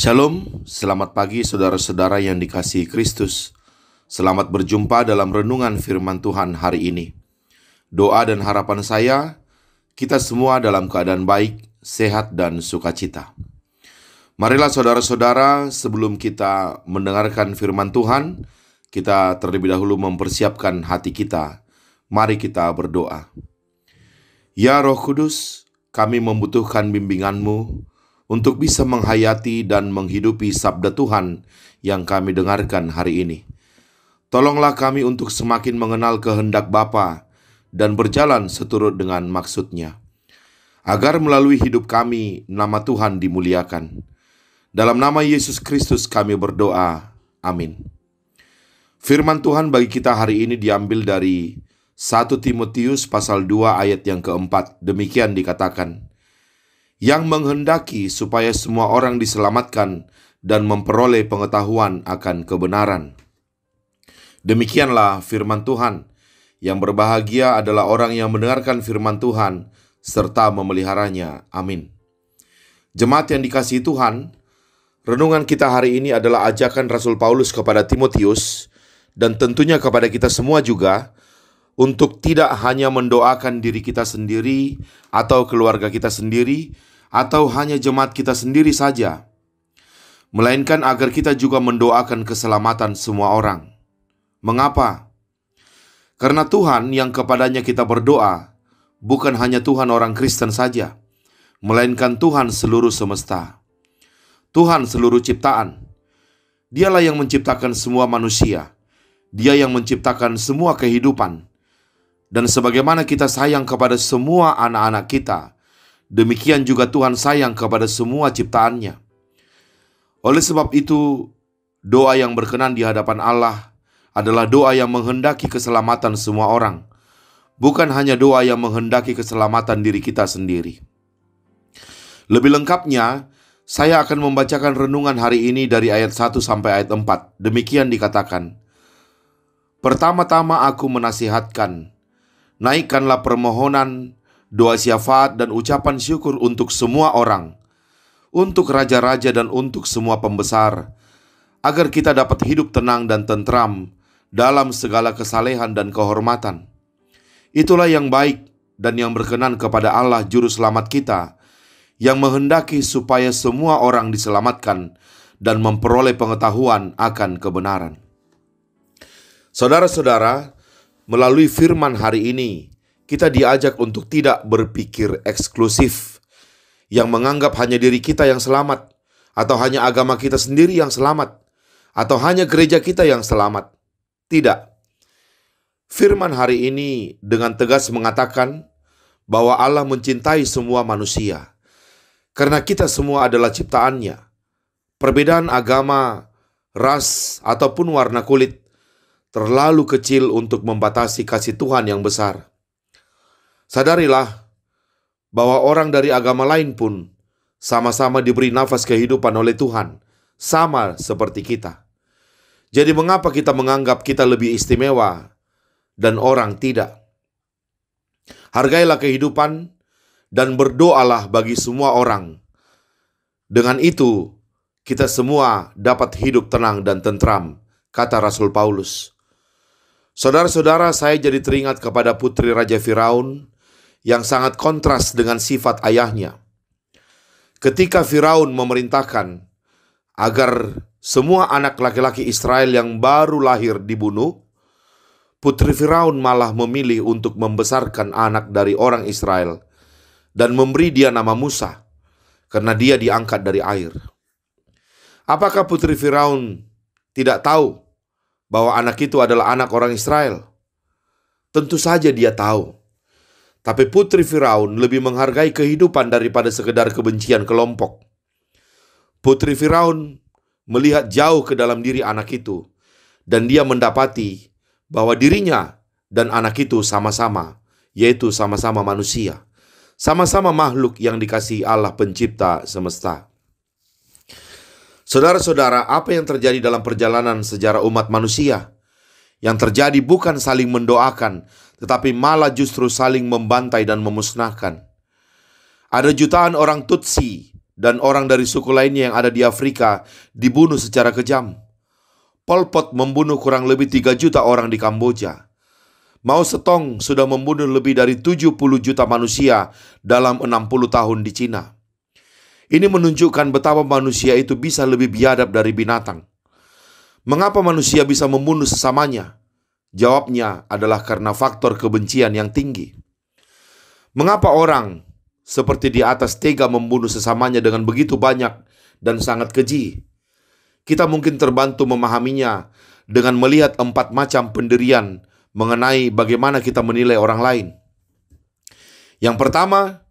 Shalom, selamat pagi saudara-saudara yang dikasihi Kristus. Selamat berjumpa dalam renungan firman Tuhan hari ini. Doa dan harapan saya, kita semua dalam keadaan baik, sehat, dan sukacita. Marilah saudara-saudara, sebelum kita mendengarkan firman Tuhan, kita terlebih dahulu mempersiapkan hati kita. Mari kita berdoa. Ya Roh Kudus, kami membutuhkan bimbinganmu untuk bisa menghayati dan menghidupi sabda Tuhan yang kami dengarkan hari ini. Tolonglah kami untuk semakin mengenal kehendak Bapa dan berjalan seturut dengan maksudnya. Agar melalui hidup kami, nama Tuhan dimuliakan. Dalam nama Yesus Kristus kami berdoa. Amin. Firman Tuhan bagi kita hari ini diambil dari 1 Timotius pasal 2 ayat yang keempat. Demikian dikatakan yang menghendaki supaya semua orang diselamatkan dan memperoleh pengetahuan akan kebenaran. Demikianlah firman Tuhan. Yang berbahagia adalah orang yang mendengarkan firman Tuhan serta memeliharanya. Amin. Jemaat yang dikasihi Tuhan, renungan kita hari ini adalah ajakan Rasul Paulus kepada Timotius dan tentunya kepada kita semua juga untuk tidak hanya mendoakan diri kita sendiri atau keluarga kita sendiri, atau hanya jemaat kita sendiri saja, melainkan agar kita juga mendoakan keselamatan semua orang. Mengapa? Karena Tuhan yang kepadanya kita berdoa bukan hanya Tuhan orang Kristen saja, melainkan Tuhan seluruh semesta. Tuhan seluruh ciptaan. Dialah yang menciptakan semua manusia. Dia yang menciptakan semua kehidupan. Dan sebagaimana kita sayang kepada semua anak-anak kita, Demikian juga Tuhan sayang kepada semua ciptaannya. Oleh sebab itu, doa yang berkenan di hadapan Allah adalah doa yang menghendaki keselamatan semua orang, bukan hanya doa yang menghendaki keselamatan diri kita sendiri. Lebih lengkapnya, saya akan membacakan renungan hari ini dari ayat 1 sampai ayat 4. Demikian dikatakan. Pertama-tama aku menasihatkan, naikkanlah permohonan, doa syafaat dan ucapan syukur untuk semua orang, untuk raja-raja dan untuk semua pembesar, agar kita dapat hidup tenang dan tentram dalam segala kesalehan dan kehormatan. Itulah yang baik dan yang berkenan kepada Allah juru selamat kita, yang menghendaki supaya semua orang diselamatkan dan memperoleh pengetahuan akan kebenaran. Saudara-saudara, melalui firman hari ini, kita diajak untuk tidak berpikir eksklusif yang menganggap hanya diri kita yang selamat atau hanya agama kita sendiri yang selamat atau hanya gereja kita yang selamat. Tidak. Firman hari ini dengan tegas mengatakan bahwa Allah mencintai semua manusia. Karena kita semua adalah ciptaannya. Perbedaan agama, ras, ataupun warna kulit terlalu kecil untuk membatasi kasih Tuhan yang besar. Sadarilah bahwa orang dari agama lain pun sama-sama diberi nafas kehidupan oleh Tuhan, sama seperti kita. Jadi, mengapa kita menganggap kita lebih istimewa dan orang tidak? Hargailah kehidupan dan berdoalah bagi semua orang. Dengan itu, kita semua dapat hidup tenang dan tentram, kata Rasul Paulus. Saudara-saudara, saya jadi teringat kepada putri Raja Firaun yang sangat kontras dengan sifat ayahnya. Ketika Firaun memerintahkan agar semua anak laki-laki Israel yang baru lahir dibunuh, putri Firaun malah memilih untuk membesarkan anak dari orang Israel dan memberi dia nama Musa karena dia diangkat dari air. Apakah putri Firaun tidak tahu bahwa anak itu adalah anak orang Israel? Tentu saja dia tahu. Tapi putri Firaun lebih menghargai kehidupan daripada sekedar kebencian kelompok. Putri Firaun melihat jauh ke dalam diri anak itu dan dia mendapati bahwa dirinya dan anak itu sama-sama, yaitu sama-sama manusia. Sama-sama makhluk yang dikasihi Allah pencipta semesta. Saudara-saudara, apa yang terjadi dalam perjalanan sejarah umat manusia? Yang terjadi bukan saling mendoakan, tetapi malah justru saling membantai dan memusnahkan. Ada jutaan orang Tutsi dan orang dari suku lainnya yang ada di Afrika dibunuh secara kejam. Pol Pot membunuh kurang lebih 3 juta orang di Kamboja. Mao Zedong sudah membunuh lebih dari 70 juta manusia dalam 60 tahun di Cina. Ini menunjukkan betapa manusia itu bisa lebih biadab dari binatang. Mengapa manusia bisa membunuh sesamanya? Jawabnya adalah karena faktor kebencian yang tinggi. Mengapa orang seperti di atas tega membunuh sesamanya dengan begitu banyak dan sangat keji? Kita mungkin terbantu memahaminya dengan melihat empat macam pendirian mengenai bagaimana kita menilai orang lain. Yang pertama,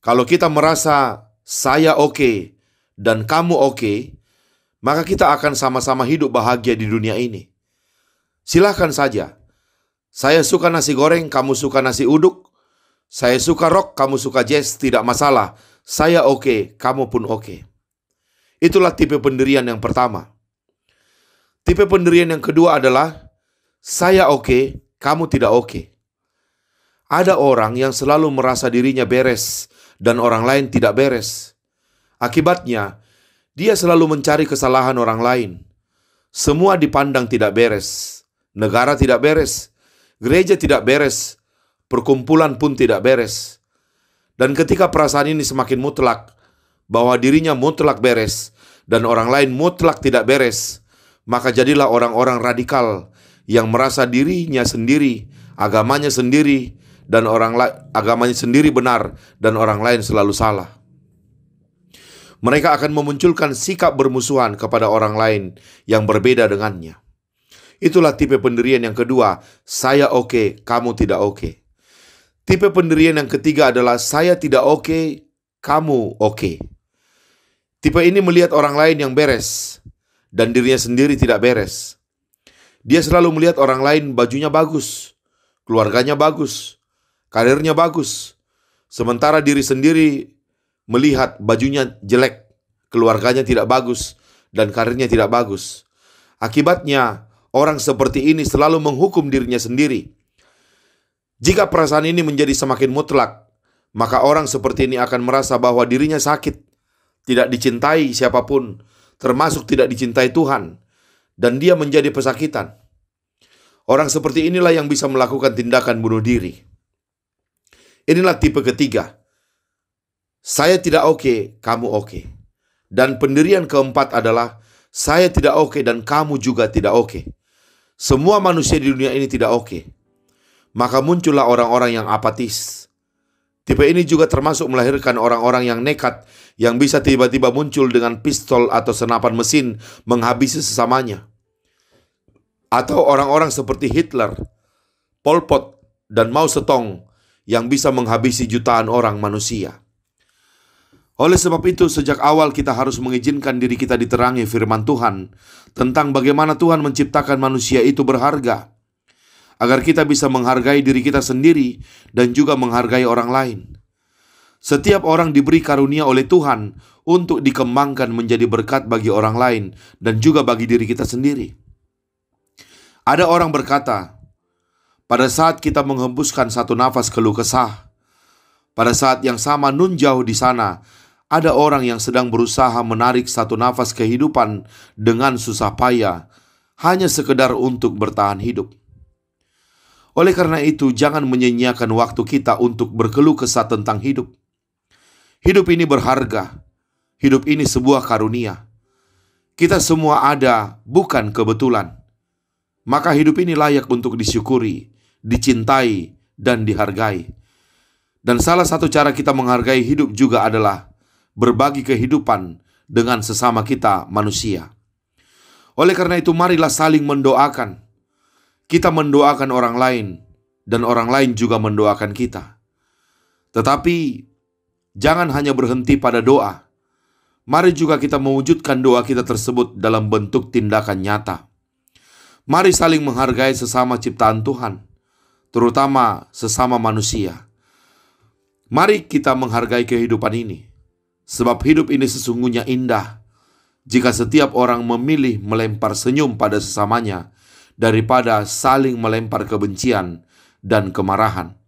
kalau kita merasa saya oke okay dan kamu oke, okay, maka kita akan sama-sama hidup bahagia di dunia ini. Silahkan saja. Saya suka nasi goreng, kamu suka nasi uduk. Saya suka rock, kamu suka jazz, tidak masalah. Saya oke, okay, kamu pun oke. Okay. Itulah tipe pendirian yang pertama. Tipe pendirian yang kedua adalah saya oke, okay, kamu tidak oke. Okay. Ada orang yang selalu merasa dirinya beres dan orang lain tidak beres. Akibatnya, dia selalu mencari kesalahan orang lain. Semua dipandang tidak beres. Negara tidak beres. Gereja tidak beres. Perkumpulan pun tidak beres. Dan ketika perasaan ini semakin mutlak, bahwa dirinya mutlak beres dan orang lain mutlak tidak beres, maka jadilah orang-orang radikal yang merasa dirinya sendiri, agamanya sendiri, dan orang agamanya sendiri benar dan orang lain selalu salah mereka akan memunculkan sikap bermusuhan kepada orang lain yang berbeda dengannya. Itulah tipe pendirian yang kedua, saya oke, okay, kamu tidak oke. Okay. Tipe pendirian yang ketiga adalah saya tidak oke, okay, kamu oke. Okay. Tipe ini melihat orang lain yang beres dan dirinya sendiri tidak beres. Dia selalu melihat orang lain bajunya bagus, keluarganya bagus, karirnya bagus, sementara diri sendiri melihat bajunya jelek, keluarganya tidak bagus, dan karirnya tidak bagus. Akibatnya, orang seperti ini selalu menghukum dirinya sendiri. Jika perasaan ini menjadi semakin mutlak, maka orang seperti ini akan merasa bahwa dirinya sakit, tidak dicintai siapapun, termasuk tidak dicintai Tuhan, dan dia menjadi pesakitan. Orang seperti inilah yang bisa melakukan tindakan bunuh diri. Inilah tipe ketiga, saya tidak oke, okay, kamu oke. Okay. Dan pendirian keempat adalah, saya tidak oke okay dan kamu juga tidak oke. Okay. Semua manusia di dunia ini tidak oke. Okay. Maka muncullah orang-orang yang apatis. Tipe ini juga termasuk melahirkan orang-orang yang nekat, yang bisa tiba-tiba muncul dengan pistol atau senapan mesin menghabisi sesamanya. Atau orang-orang seperti Hitler, Pol Pot, dan Mao Zedong yang bisa menghabisi jutaan orang manusia. Oleh sebab itu, sejak awal kita harus mengizinkan diri kita diterangi firman Tuhan tentang bagaimana Tuhan menciptakan manusia itu berharga, agar kita bisa menghargai diri kita sendiri dan juga menghargai orang lain. Setiap orang diberi karunia oleh Tuhan untuk dikembangkan menjadi berkat bagi orang lain dan juga bagi diri kita sendiri. Ada orang berkata, pada saat kita menghembuskan satu nafas keluh kesah, pada saat yang sama nun jauh di sana ada orang yang sedang berusaha menarik satu nafas kehidupan dengan susah payah, hanya sekedar untuk bertahan hidup. Oleh karena itu, jangan menyenyiakan waktu kita untuk berkeluh kesah tentang hidup. Hidup ini berharga. Hidup ini sebuah karunia. Kita semua ada, bukan kebetulan. Maka hidup ini layak untuk disyukuri, dicintai, dan dihargai. Dan salah satu cara kita menghargai hidup juga adalah berbagi kehidupan dengan sesama kita manusia. Oleh karena itu marilah saling mendoakan. Kita mendoakan orang lain dan orang lain juga mendoakan kita. Tetapi jangan hanya berhenti pada doa. Mari juga kita mewujudkan doa kita tersebut dalam bentuk tindakan nyata. Mari saling menghargai sesama ciptaan Tuhan, terutama sesama manusia. Mari kita menghargai kehidupan ini. Sebab hidup ini sesungguhnya indah jika setiap orang memilih melempar senyum pada sesamanya daripada saling melempar kebencian dan kemarahan.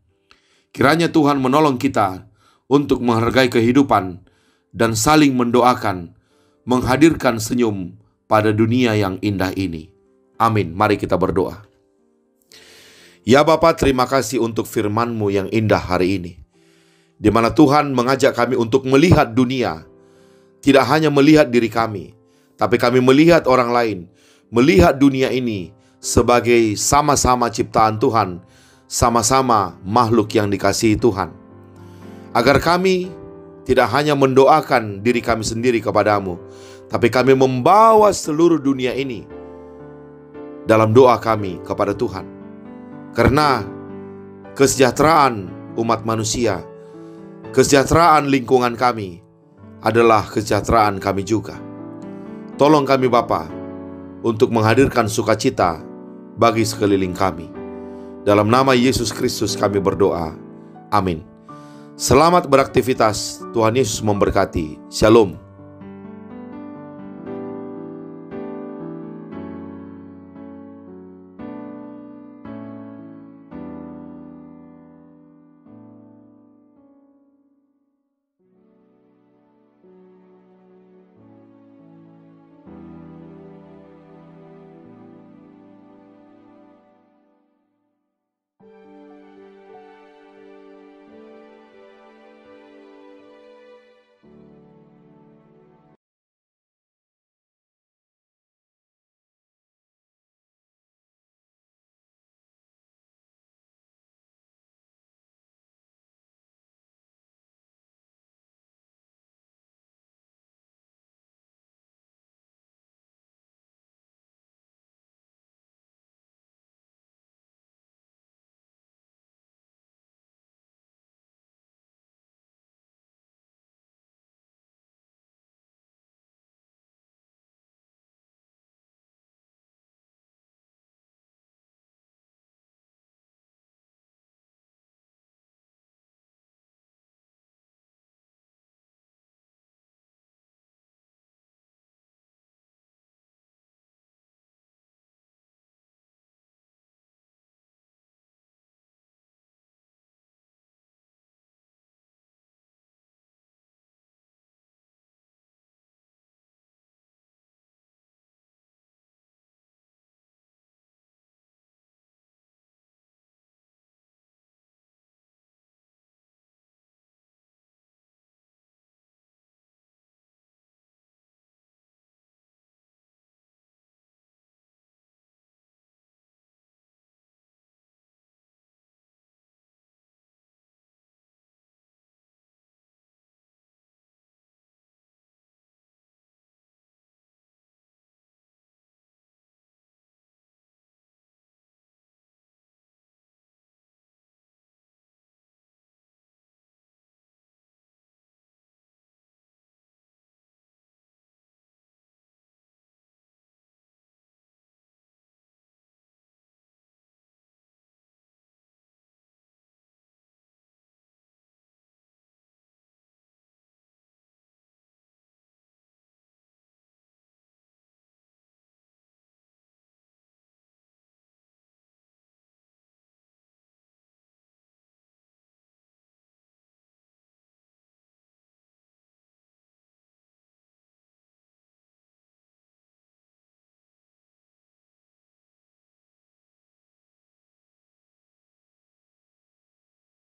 Kiranya Tuhan menolong kita untuk menghargai kehidupan dan saling mendoakan, menghadirkan senyum pada dunia yang indah ini. Amin. Mari kita berdoa. Ya Bapa, terima kasih untuk firman-Mu yang indah hari ini di mana Tuhan mengajak kami untuk melihat dunia, tidak hanya melihat diri kami, tapi kami melihat orang lain, melihat dunia ini sebagai sama-sama ciptaan Tuhan, sama-sama makhluk yang dikasihi Tuhan, agar kami tidak hanya mendoakan diri kami sendiri kepadamu, tapi kami membawa seluruh dunia ini dalam doa kami kepada Tuhan, karena kesejahteraan umat manusia Kesejahteraan lingkungan kami adalah kesejahteraan kami juga. Tolong kami Bapa untuk menghadirkan sukacita bagi sekeliling kami. Dalam nama Yesus Kristus kami berdoa. Amin. Selamat beraktivitas. Tuhan Yesus memberkati. Shalom.